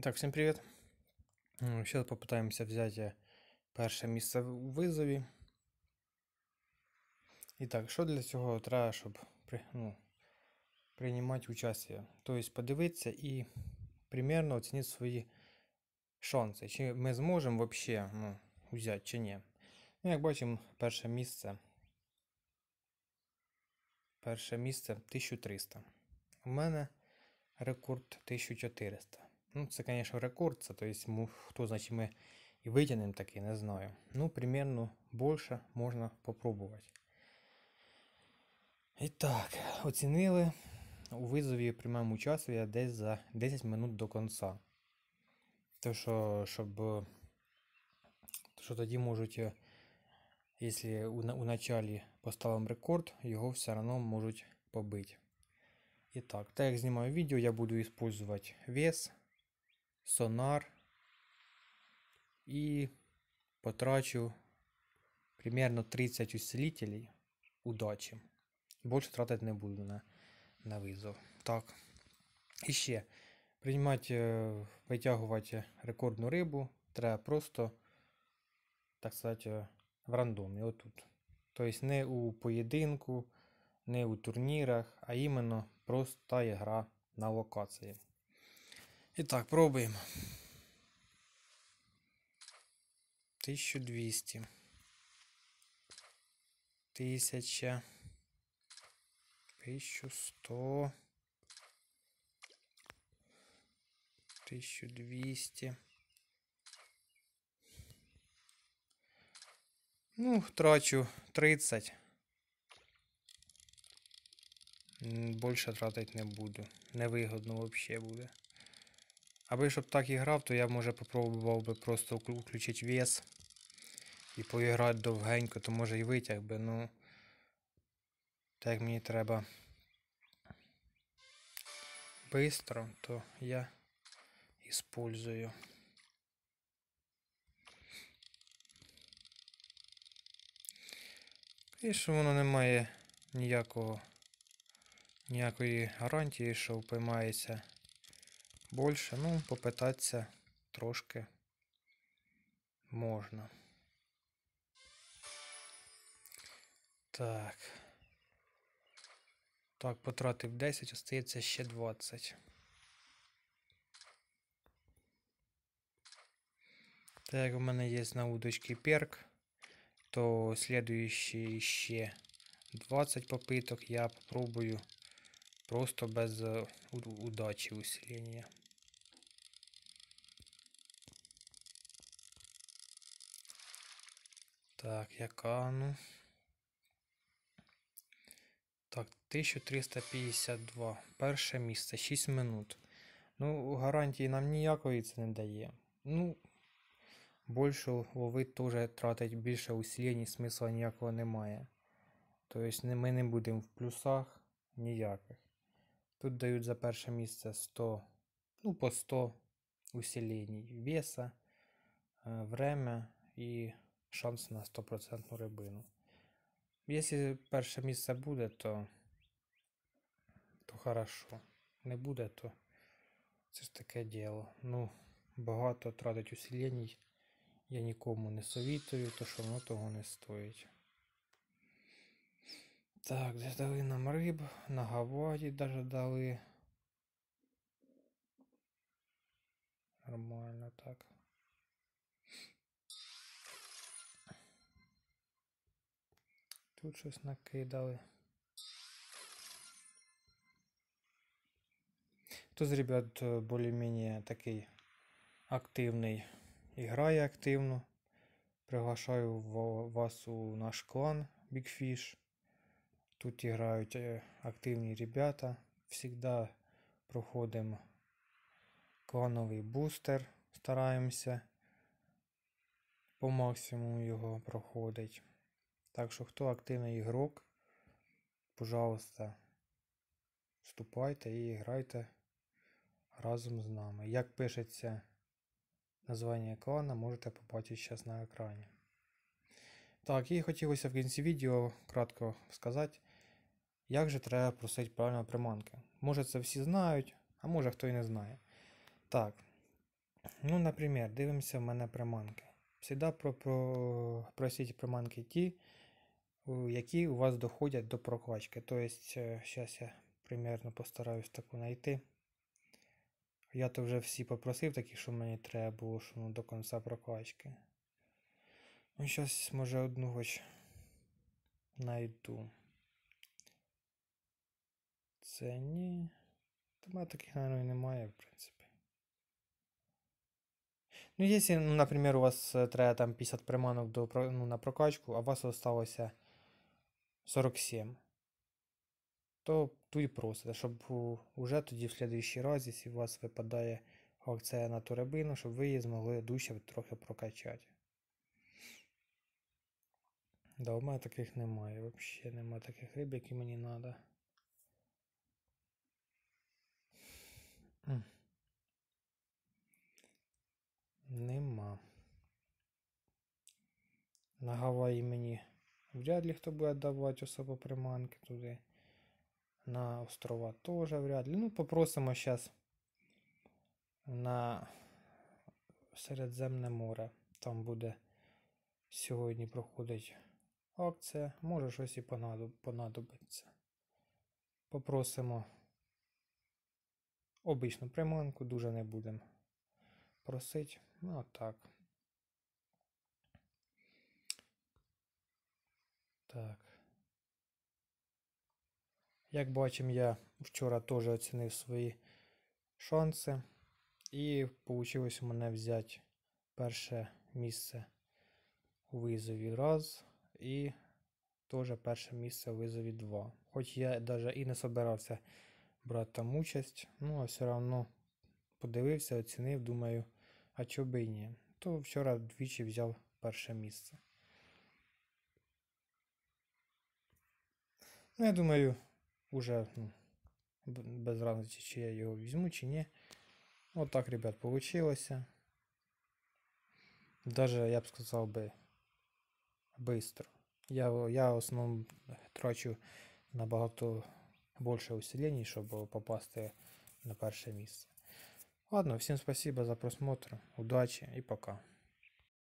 Итак, всем привет. Сейчас попытаемся взять э, перше місце в визові. І так, що для цього треба, щоб ну, приймати участь? Тобто подивитися і примерно оцінити свої шанси. Чи ми зможемо взагалі ну, взяти чи ні. Ну, як бачимо, перше місце. Перше місце 1300. У мене рекорд 1400. Ну, це, звісно, рекорд, це, то ми, хто значить ми і витягнемо такий, не знаю. Ну, примерно більше можна попробувати. І так, оцінили. У визові приймаємо участь я десь за 10 минут до кінця. То що, щоб то, що тоді можуть, е, якщо у, у началі поставимо рекорд, його все одно можуть побити. І так, так як знімаю відео, я буду використовувати вес сонар і потрачу примерно 30 усилителей удачі. Больше тратити не буду на на визов. Так. І ще приймати, е, витягувати рекордну рибу треба просто, так сказати, е, в рандомі. Отут. Тобто не у поєдинку, не у турнірах, а іменно проста игра на локації. І так, пробуємо. 1200. 1000. 1100. 1200. Ну, трачу 30. Більше тратити не буду. Невигодно взагалі буде. Аби щоб так і грав, то я може попробував би просто включити вес і поіграти довгенько, то може і витяг би, ну так мені треба бистро, то я іспользую. І що воно не має ніякого ніякої гарантії, що впіймається більше, ну, попитатися трошки можна. Так. Так, потратив 10, остається ще 20. Так, як в мене є на удочці перк, то слідуючі ще 20 попиток я попробую просто без е, удачі усилення. Так, яка ну? Так, 1352. Перше місце, 6 минут. Ну, гарантії нам ніякої це не дає. Ну, більше ловить теж тратить більше усілені, смисла ніякого немає. Тобто ми не будемо в плюсах ніяких. Тут дають за перше місце 100, ну, по 100 усіленій веса, е, время і шанс на 100% рибину. Якщо перше місце буде, то то хорошо. Не буде, то це ж таке діло. Ну, багато тратить усілень. Я нікому не совітую, то що воно того не стоїть. Так, десь дали нам риб, на Гаваї даже дали. Нормально так. Тут щось накидали. Тут з ребят е, более-менее такий активний і грає активно. Приглашаю вас у наш клан Big Fish. Тут грають е, активні ребята. Всегда проходимо клановий бустер, стараємося по максимуму його проходить. Так що, хто активний ігрок, пожалуйста, вступайте і грайте разом з нами. Як пишеться названня клана, можете побачити зараз на екрані. Так, і хотілося в кінці відео кратко сказати, як же треба просити правильно приманки. Може це всі знають, а може хто і не знає. Так. Ну, наприклад, дивимося в мене приманки. Всегда про, про, просіть приманки ті, Э, які у вас доходять до прокачки. Тобто, зараз э, я примерно постараюсь таку знайти. Я то вже всі попросив, такі, що мені треба було що ну, до кінця прокачки. Ну, Зараз, може, одну хоч Знайду. Це ні. Там таких, мабуть, немає, в принципі. Ну, якщо, ну, наприклад, у вас е, треба там 50 приманок до, ну, на прокачку, а у вас залишилося 47. То то і просто, щоб уже тоді в слідуючий раз, якщо у вас випадає акція на ту рибину, щоб ви її змогли душі трохи прокачати. Да, у мене таких немає, взагалі немає таких риб, які мені треба. Нема. На Гаваї мені Вряд ли кто будет давать особо приманки туди. На острова тоже вряд ли. Ну, попросимо сейчас на Середземне море. Там буде сьогодні проходить акція. Може щось і понадобиться. Попросимо обичну приманку, дуже не будемо просити. Ну, а так. Так. Як бачимо, я вчора теж оцінив свої шанси. І вийшло мене взяти перше місце у визові раз і теж перше місце у визові 2. Хоч я навіть і не збирався брати там участь, ну а все одно подивився, оцінив, думаю, а чого би і ні. То вчора двічі взяв перше місце. Ну, я думаю, уже ну, без разниці, чи я його візьму, чи ні. Вот так, ребят, получилось. Даже я б сказав би быстро. Я я в основном трачу набагато больше усилений, чтобы попасти на первое место. Ладно, всем спасибо за просмотр, Удачи и пока.